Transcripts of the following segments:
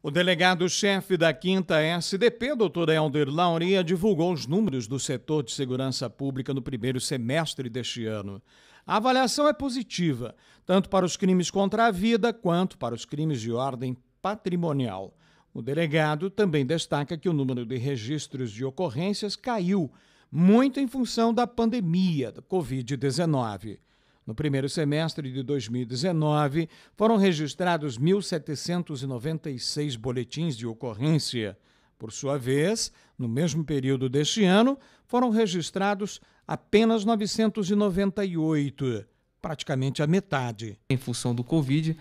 O delegado-chefe da 5 SDP, doutor Helder Lauria, divulgou os números do setor de segurança pública no primeiro semestre deste ano. A avaliação é positiva, tanto para os crimes contra a vida quanto para os crimes de ordem patrimonial. O delegado também destaca que o número de registros de ocorrências caiu, muito em função da pandemia da Covid-19. No primeiro semestre de 2019, foram registrados 1.796 boletins de ocorrência. Por sua vez, no mesmo período deste ano, foram registrados apenas 998, praticamente a metade. Em função do Covid,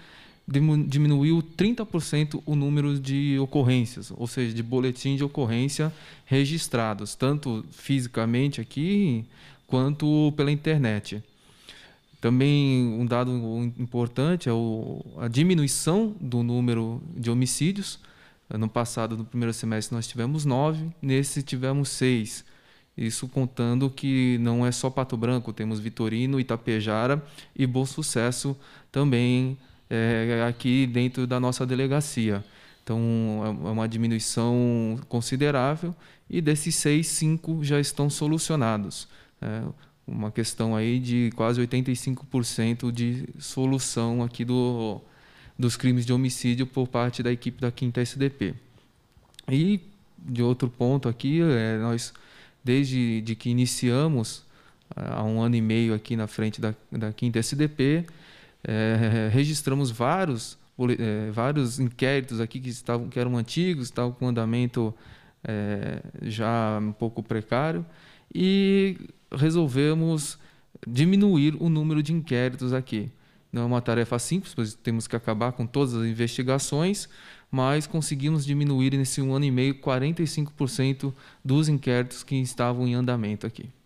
diminuiu 30% o número de ocorrências, ou seja, de boletins de ocorrência registrados, tanto fisicamente aqui quanto pela internet. Também um dado importante é o, a diminuição do número de homicídios. Ano passado, no primeiro semestre, nós tivemos nove, nesse tivemos seis. Isso contando que não é só Pato Branco, temos Vitorino, Itapejara e Bom Sucesso também é, aqui dentro da nossa delegacia. Então, é, é uma diminuição considerável e desses seis, cinco já estão solucionados. É, uma questão aí de quase 85% de solução aqui do, dos crimes de homicídio por parte da equipe da Quinta SDP. E de outro ponto aqui, é, nós desde de que iniciamos é, há um ano e meio aqui na frente da, da 5 SDP, é, registramos vários, é, vários inquéritos aqui que, estavam, que eram antigos, estavam com andamento é, já um pouco precário, e resolvemos diminuir o número de inquéritos aqui. Não é uma tarefa simples, pois temos que acabar com todas as investigações, mas conseguimos diminuir nesse um ano e meio 45% dos inquéritos que estavam em andamento aqui.